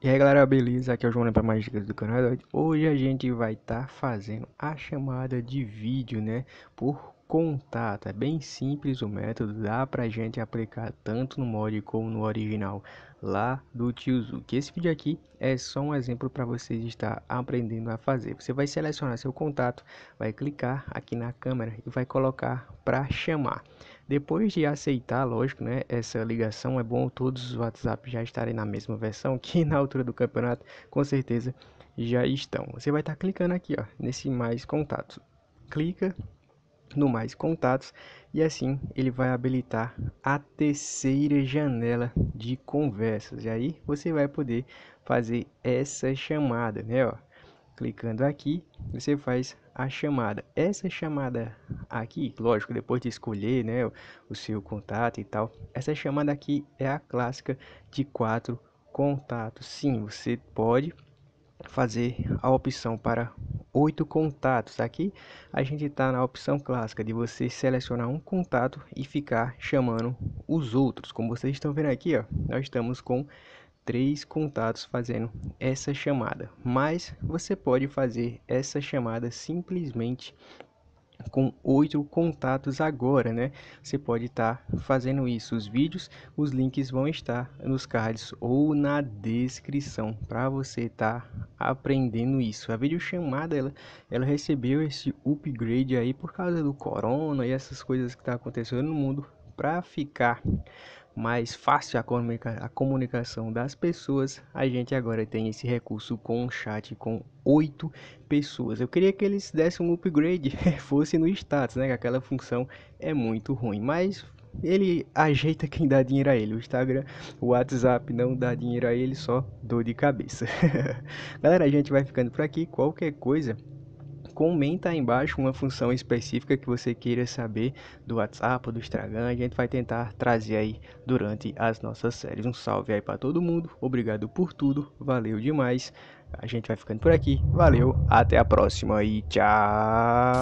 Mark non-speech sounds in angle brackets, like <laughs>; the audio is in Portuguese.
E aí galera, beleza? Aqui é o João né, para mais dicas do canal. É Hoje a gente vai estar tá fazendo a chamada de vídeo, né? Por contato. Tá? É bem simples o método, dá pra gente aplicar tanto no mod como no original lá do Que Esse vídeo aqui é só um exemplo para vocês estar aprendendo a fazer. Você vai selecionar seu contato, vai clicar aqui na câmera e vai colocar para chamar. Depois de aceitar, lógico, né, essa ligação, é bom todos os WhatsApp já estarem na mesma versão, <laughs> que na altura do campeonato, com certeza, já estão. Você vai estar tá clicando aqui, ó, nesse mais contatos. Clica no mais contatos e assim ele vai habilitar a terceira janela de conversas. E aí você vai poder fazer essa chamada, né, ó. Clicando aqui, você faz a chamada. Essa chamada aqui, lógico, depois de escolher né, o seu contato e tal, essa chamada aqui é a clássica de quatro contatos. Sim, você pode fazer a opção para oito contatos. Aqui a gente está na opção clássica de você selecionar um contato e ficar chamando os outros. Como vocês estão vendo aqui, ó, nós estamos com três contatos fazendo essa chamada, mas você pode fazer essa chamada simplesmente com oito contatos agora, né? Você pode estar tá fazendo isso. Os vídeos, os links vão estar nos cards ou na descrição para você estar tá aprendendo isso. A videochamada ela, ela recebeu esse upgrade aí por causa do corona e essas coisas que tá acontecendo no mundo para ficar mais fácil a, comunica a comunicação das pessoas, a gente agora tem esse recurso com um chat com oito pessoas. Eu queria que eles dessem um upgrade, <laughs> é, fosse no status, né? Que aquela função é muito ruim, mas ele ajeita quem dá dinheiro a ele. O Instagram, o WhatsApp não dá dinheiro a ele, só dor de cabeça. <laughs> Galera, a gente vai ficando por aqui. Qualquer coisa, comenta aí embaixo uma função específica que você queira saber do WhatsApp, do Instagram. A gente vai tentar trazer aí durante as nossas séries. Um salve aí para todo mundo. Obrigado por tudo. Valeu demais. A gente vai ficando por aqui. Valeu, até a próxima e tchau.